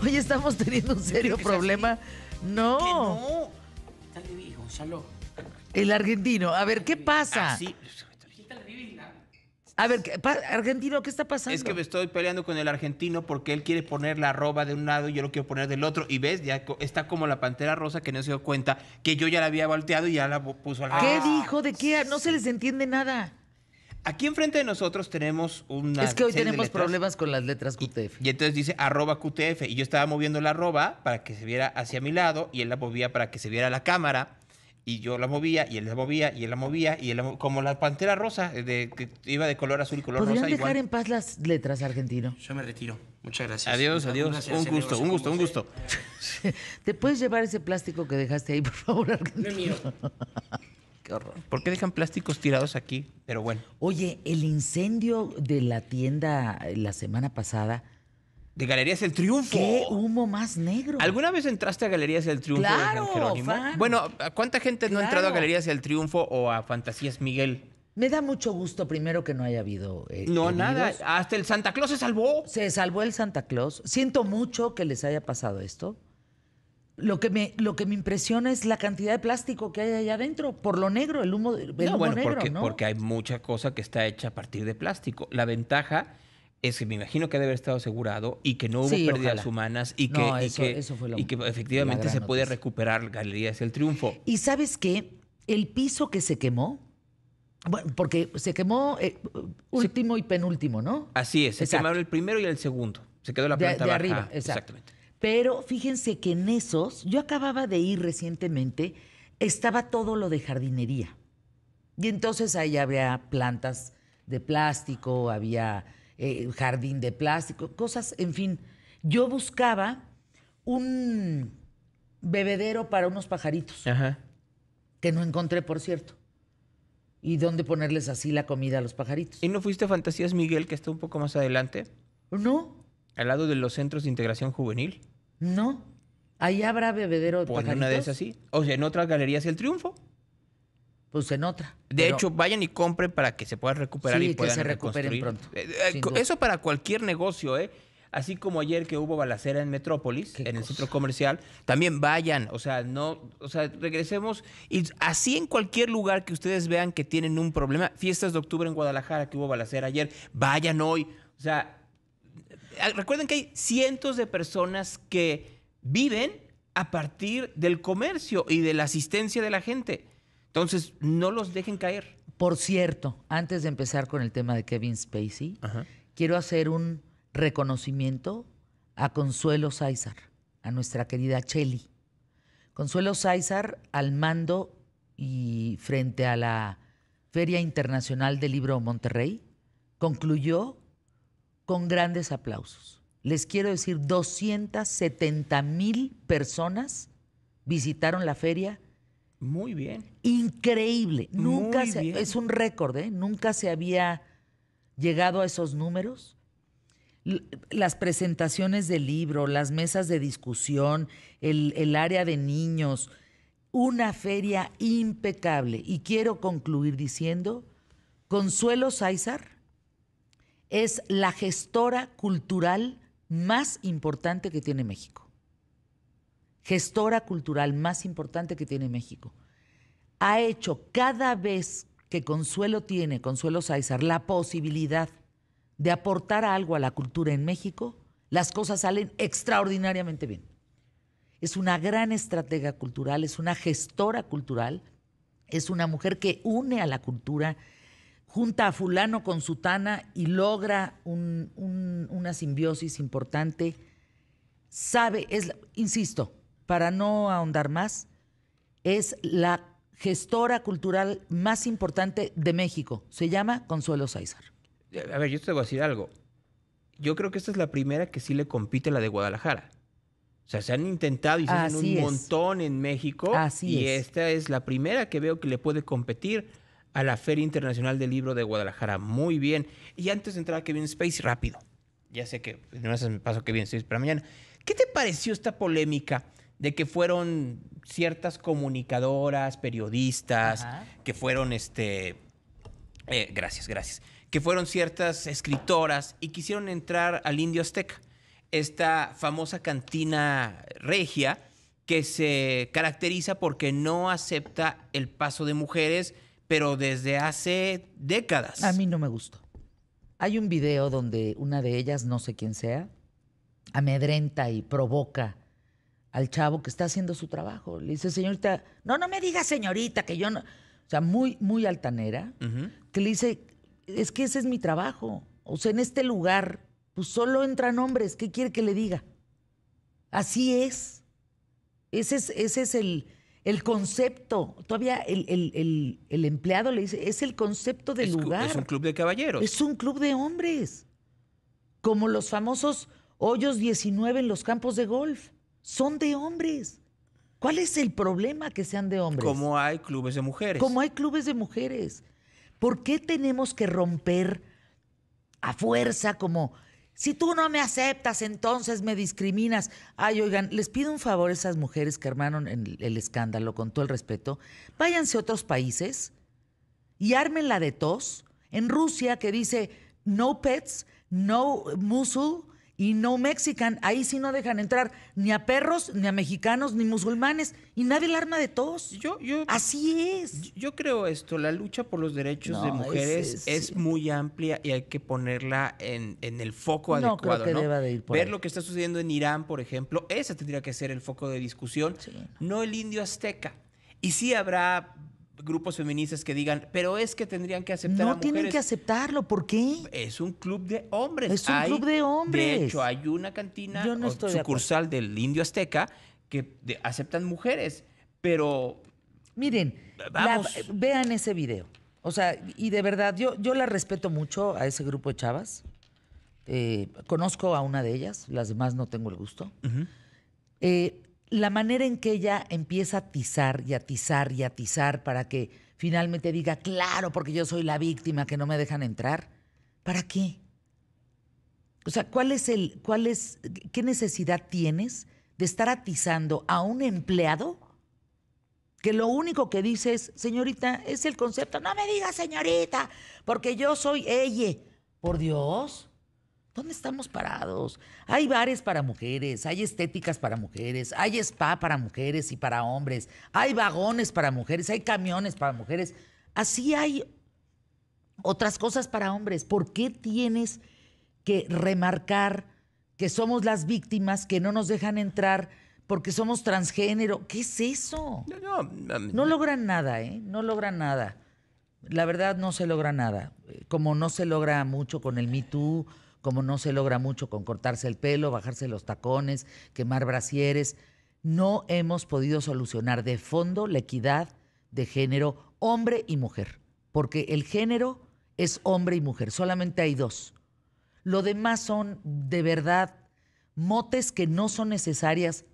Hoy estamos teniendo un serio problema. No. no. el El argentino. A ver, ¿qué ah, pasa? A ver, argentino, ¿qué está pasando? Es que me estoy peleando con el argentino porque él quiere poner la arroba de un lado y yo lo quiero poner del otro. Y ves, ya está como la pantera rosa que no se dio cuenta que yo ya la había volteado y ya la puso al ¿Qué dijo? ¿De qué? No se les entiende nada. Aquí enfrente de nosotros tenemos una. Es que hoy tenemos problemas con las letras QTF. Y, entonces dice arroba QTF. Y yo estaba moviendo la arroba para que se viera hacia mi lado y él la movía para que se viera la cámara. Y yo la movía y él la movía y él la movía y él como la pantera rosa, eh, que iba de color azul y color rosa. dejar en paz las letras, argentino? Yo me retiro. Muchas gracias. Adiós, adiós. Eh, un, gusto, un gusto, un gusto, ¿Te puedes llevar ese plástico que dejaste ahí, por favor, argentino? No ¿Por qué dejan plásticos tirados aquí? Pero bueno. Oye, el incendio de la tienda eh, la semana pasada. De Galerías El Triunfo. ¡Qué humo más negro! ¿Alguna vez entraste a Galerías El Triunfo claro, Bueno, ¿cuánta gente no ha entrado a Galerías El Triunfo o a Fantasías Miguel? Me da mucho gusto primero que no haya habido. Eh, no, nada. Hasta el Santa Claus se salvó. Se salvó el Santa Claus. Siento mucho que les haya pasado esto. Lo que, me, lo que me impresiona es la cantidad de plástico que hay allá adentro, por lo negro, el humo, el no, bueno, porque, ¿no? porque hay mucha cosa que está hecha a partir de plástico. La ventaja es que me imagino que debe haber estado asegurado y que no hubo pérdidas humanas y que, y, que, efectivamente se puede recuperar recuperar Galerías El Triunfo. Y sabes qué, el piso que se quemó, bueno, porque se quemó eh, último y penúltimo, ¿no? Así es, se quemaron el primero y el segundo. Se quedó la planta arriba, exactamente. Pero fíjense que en esos, yo acababa de ir recientemente, estaba todo lo de jardinería. Y entonces ahí había plantas de plástico, había eh, jardín de plástico, cosas, en fin. Yo buscaba un bebedero para unos pajaritos, que no encontré, por cierto. Y dónde ponerles así la comida a los pajaritos. ¿Y no fuiste a Fantasías Miguel, que está un poco más adelante? No, al lado de los centros de integración juvenil. No. Ahí habrá bebedero pues pajaritos? una de esas sí. O sea, en otras galerías El Triunfo. Pues en otra. De hecho, vayan y compren para que se pueda recuperar y puedan que se recuperen pronto. Eh, eh, eso para cualquier negocio, ¿eh? Así como ayer que hubo balacera en Metrópolis, en el centro comercial, también vayan, o sea, no, o sea, regresemos y así en cualquier lugar que ustedes vean que tienen un problema, fiestas de octubre en Guadalajara que hubo balacera ayer, vayan hoy, o sea, Ah, recuerden que hay cientos de personas que viven a partir del comercio y de la asistencia de la gente. Entonces, no los dejen caer. Por cierto, antes de empezar con el tema de Kevin Spacey, quiero hacer un reconocimiento a Consuelo Sáizar, a nuestra querida Chelly. Consuelo Sáizar al mando y frente a la Feria Internacional del Libro Monterrey, concluyó con grandes aplausos. Les quiero decir, 270 mil personas visitaron la feria. Muy bien. Increíble. Nunca se, es un récord, ¿eh? Nunca se había llegado a esos números. Las presentaciones del libro, las mesas de discusión, el, área de niños, una feria impecable. Y quiero concluir diciendo, Consuelo Sáizar es la gestora cultural más importante que tiene México. Gestora cultural más importante que tiene México. Ha hecho cada vez que Consuelo tiene, Consuelo Sáizar, la posibilidad de aportar algo a la cultura en México, las cosas salen extraordinariamente bien. Es una gran estratega cultural, es una gestora cultural, es una mujer que une a la cultura, junta a fulano con sutana y logra una simbiosis importante, sabe, es, insisto, para no ahondar más, es la gestora cultural más importante de México. Se llama Consuelo Sáizar. Eh, a ver, yo te voy a decir algo. Yo creo que esta es la primera que sí le compite la de Guadalajara. O sea, se han intentado y se hacen un montón en México. Así y esta es la primera que veo que le puede competir a la Feria Internacional del Libro de Guadalajara. Muy bien. Y antes de entrar a Kevin Space, rápido. Ya sé que no es me paso Kevin Space para mañana. ¿Qué te pareció esta polémica de que fueron ciertas comunicadoras, periodistas, que fueron este. Eh, gracias, gracias. Que fueron ciertas escritoras y quisieron entrar al Indio Azteca, esta famosa cantina regia que se caracteriza porque no acepta el paso de mujeres pero desde hace décadas. A mí no me gustó. Hay un video donde una de ellas, no sé quién sea, amedrenta y provoca al chavo que está haciendo su trabajo. Le dice, señorita, no, no me diga señorita, que yo no. O sea, muy, muy altanera, que le dice, es que ese es mi trabajo. O sea, en este lugar, pues solo entran hombres, ¿qué quiere que le diga? Así es. Ese es, ese es el, el concepto, todavía el, empleado le dice, es el concepto del lugar. Es un club de caballeros. Es un club de hombres, como los famosos hoyos 19 en los campos de golf. Son de hombres. ¿Cuál es el problema que sean de hombres? Como hay clubes de mujeres. Como hay clubes de mujeres. ¿Por qué tenemos que romper a fuerza como si tú no me aceptas, entonces me discriminas. Ay, oigan, les pido un favor a esas mujeres que armaron el, escándalo, con todo el respeto. Váyanse a otros países y ármenla de tos. En Rusia, que dice no pets, no musul, y no mexican. Ahí sí no dejan entrar ni a perros, ni a mexicanos, ni musulmanes. Y nadie el arma de todos. Yo, yo, Así es. Yo creo esto, la lucha por los derechos de mujeres es, muy amplia y hay que ponerla en, el foco adecuado. ¿no? Ver lo que está sucediendo en Irán, por ejemplo, ese tendría que ser el foco de discusión, no el indio azteca. Y sí habrá grupos feministas que digan, pero es que tendrían que aceptar no a mujeres. tienen que aceptarlo, ¿por qué? Es un club de hombres. Es un club de hombres. De hecho, hay una cantina sucursal del Indio Azteca que aceptan mujeres, pero Miren, vean ese video. O sea, y de verdad, yo, yo la respeto mucho a ese grupo de chavas. Eh, conozco a una de ellas, las demás no tengo el gusto la manera en que ella empieza a atizar y atizar y atizar para que finalmente diga, claro, porque yo soy la víctima que no me dejan entrar, ¿para qué? O sea, ¿cuál es el, cuál es, qué necesidad tienes de estar atizando a un empleado que lo único que dice es, señorita, es el concepto, no me digas señorita, porque yo soy ella. Por Dios. ¿Dónde estamos parados? Hay bares para mujeres, hay estéticas para mujeres, hay spa para mujeres y para hombres, hay vagones para mujeres, hay camiones para mujeres. Así hay otras cosas para hombres. ¿Por qué tienes que remarcar que somos las víctimas, que no nos dejan entrar? Porque somos transgénero. ¿Qué es eso? No, logran nada, ¿eh? No logran nada. La verdad, no se logra nada. Como no se logra mucho con el Me Too, como no se logra mucho con cortarse el pelo, bajarse los tacones, quemar brasieres, no hemos podido solucionar de fondo la equidad de género hombre y mujer, porque el género es hombre y mujer, solamente hay dos. Lo demás son de verdad motes que no son necesarias,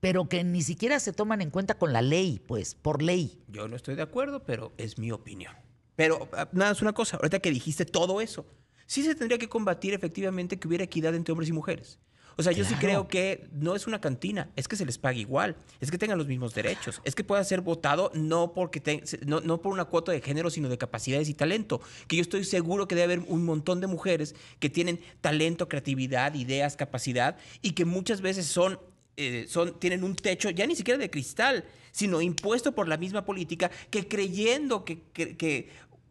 pero que ni siquiera se toman en cuenta con la ley, pues, por ley. Yo no estoy de acuerdo, pero es mi opinión. Pero ah, nada, es una cosa, ahorita que dijiste todo eso, sí se tendría que combatir efectivamente que hubiera equidad entre hombres y mujeres. O sea, yo sí creo que no es una cantina, es que se les pague igual, es que tengan los mismos derechos, es que pueda ser votado no, porque no, por una cuota de género, sino de capacidades y talento. Que yo estoy seguro que debe haber un montón de mujeres que tienen talento, creatividad, ideas, capacidad y que muchas veces son, eh, son tienen un techo ya ni siquiera de cristal, sino impuesto por la misma política que creyendo que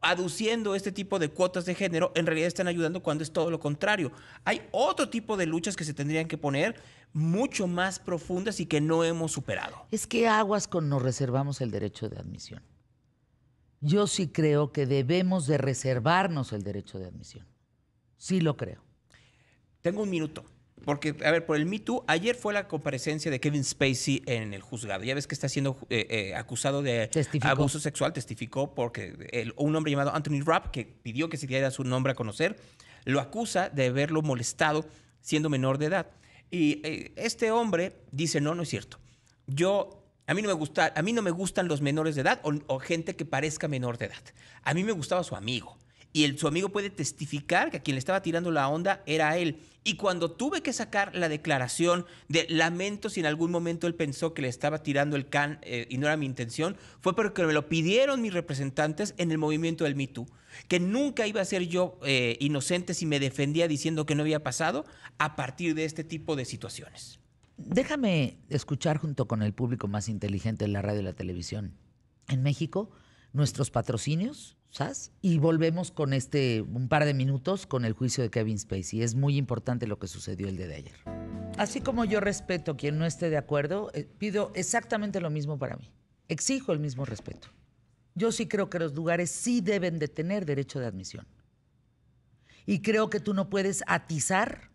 aduciendo este tipo de cuotas de género, en realidad están ayudando cuando es todo lo contrario. Hay otro tipo de luchas que se tendrían que poner mucho más profundas y que no hemos superado. Es que aguas con nos reservamos el derecho de admisión. Yo sí creo que debemos de reservarnos el derecho de admisión. Sí lo creo. Tengo un minuto. Porque, a ver, por el Me Too, ayer fue la comparecencia de Kevin Spacey en el juzgado. Ya ves que está siendo eh, eh, acusado de abuso sexual, testificó porque un hombre llamado Anthony Rapp, que pidió que se diera su nombre a conocer, lo acusa de haberlo molestado siendo menor de edad. Y eh, este hombre dice, no, no es cierto. Yo a mí no me gusta, a mí no me gustan los menores de edad o, gente que parezca menor de edad. A mí me gustaba su amigo y el, su amigo puede testificar que a quien le estaba tirando la onda era él. Y cuando tuve que sacar la declaración de lamento si en algún momento él pensó que le estaba tirando el can eh, y no era mi intención, fue porque me lo pidieron mis representantes en el movimiento del Me Too, que nunca iba a ser yo eh, inocente si me defendía diciendo que no había pasado a partir de este tipo de situaciones. Déjame escuchar junto con el público más inteligente de la radio y la televisión. En México, nuestros patrocinios y volvemos con este, un par de minutos con el juicio de Kevin Spacey. Es muy importante lo que sucedió el día de ayer. Así como yo respeto quien no esté de acuerdo, eh, pido exactamente lo mismo para mí. Exijo el mismo respeto. Yo sí creo que los lugares sí deben de tener derecho de admisión. Y creo que tú no puedes atizar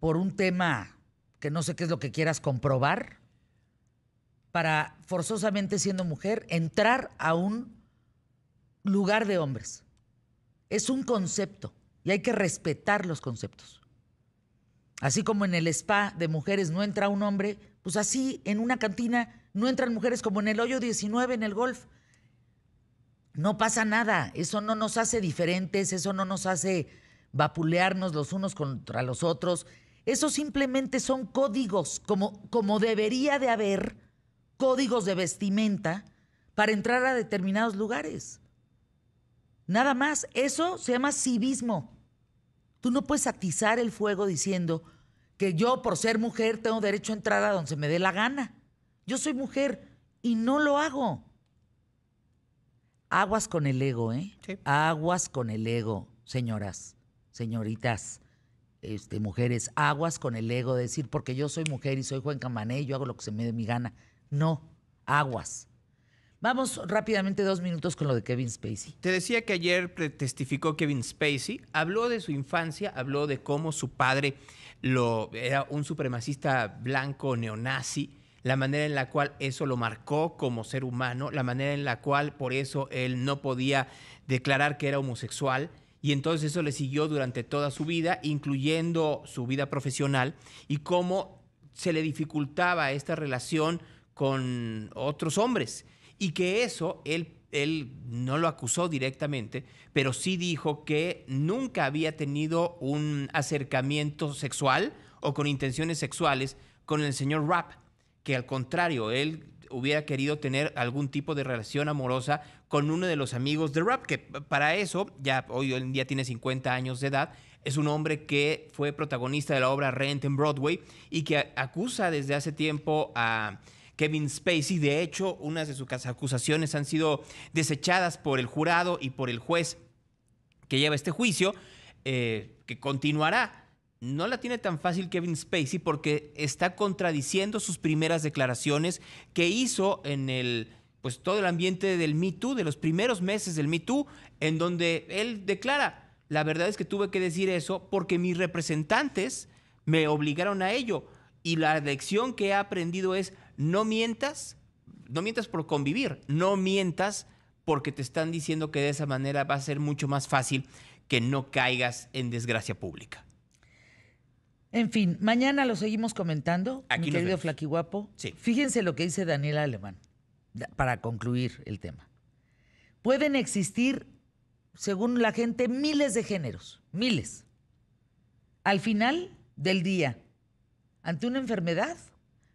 por un tema que no sé qué es lo que quieras comprobar para forzosamente siendo mujer entrar a un lugar de hombres. Es un concepto y hay que respetar los conceptos. Así como en el spa de mujeres no entra un hombre, pues así en una cantina no entran mujeres como en el hoyo 19 en el golf. No pasa nada, eso no nos hace diferentes, eso no nos hace vapulearnos los unos contra los otros. Eso simplemente son códigos, como, como debería de haber códigos de vestimenta para entrar a determinados lugares. Nada más, eso se llama civismo. Tú no puedes atizar el fuego diciendo que yo por ser mujer tengo derecho a entrar a donde se me dé la gana. Yo soy mujer y no lo hago. Aguas con el ego, ¿eh? Aguas con el ego, señoras, señoritas, este, mujeres. Aguas con el ego, decir, porque yo soy mujer y soy Juan Camané y yo hago lo que se me dé mi gana. No, aguas. Vamos rápidamente dos minutos con lo de Kevin Spacey. Te decía que ayer testificó Kevin Spacey, habló de su infancia, habló de cómo su padre lo, era un supremacista blanco neonazi, la manera en la cual eso lo marcó como ser humano, la manera en la cual por eso él no podía declarar que era homosexual. Y entonces eso le siguió durante toda su vida, incluyendo su vida profesional, y cómo se le dificultaba esta relación con otros hombres y que eso él, él no lo acusó directamente, pero sí dijo que nunca había tenido un acercamiento sexual o con intenciones sexuales con el señor Rapp, que al contrario, él hubiera querido tener algún tipo de relación amorosa con uno de los amigos de Rapp, que para eso, ya hoy en día tiene 50 años de edad, es un hombre que fue protagonista de la obra Rent en Broadway y que acusa desde hace tiempo a Kevin Spacey. De hecho, unas de sus acusaciones han sido desechadas por el jurado y por el juez que lleva este juicio, eh, que continuará. No la tiene tan fácil Kevin Spacey porque está contradiciendo sus primeras declaraciones que hizo en el pues todo el ambiente del Me Too, de los primeros meses del Me Too, en donde él declara, la verdad es que tuve que decir eso porque mis representantes me obligaron a ello. Y la lección que he aprendido es, no mientas, no mientas por convivir, no mientas porque te están diciendo que de esa manera va a ser mucho más fácil que no caigas en desgracia pública. En fin, mañana lo seguimos comentando, Aquí mi querido Flaquiguapo. Sí. Fíjense lo que dice Daniel Alemán para concluir el tema. Pueden existir, según la gente, miles de géneros, miles. Al final del día, ante una enfermedad,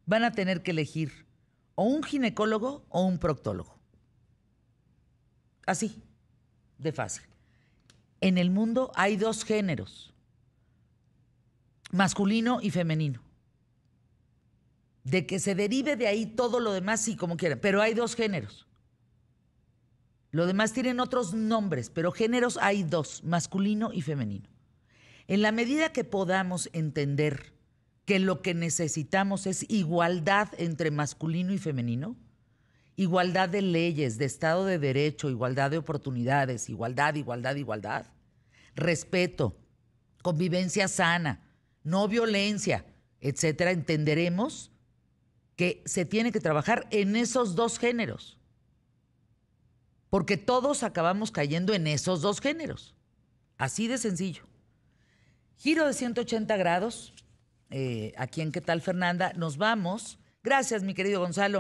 van a tener que elegir o un ginecólogo o un proctólogo. Así, de fácil. En el mundo hay dos géneros, masculino y femenino. De que se derive de ahí todo lo demás, sí, como quieran, pero hay dos géneros. Lo demás tienen otros nombres, pero géneros hay dos, masculino y femenino. En la medida que podamos entender que lo que necesitamos es igualdad entre masculino y femenino? Igualdad de leyes, de Estado de Derecho, igualdad de oportunidades, igualdad, igualdad, igualdad. Respeto, convivencia sana, no violencia, etcétera. Entenderemos que se tiene que trabajar en esos dos géneros. Porque todos acabamos cayendo en esos dos géneros. Así de sencillo. Giro de 180 grados, eh, aquí en ¿Qué tal Fernanda? Nos vamos. Gracias, mi querido Gonzalo.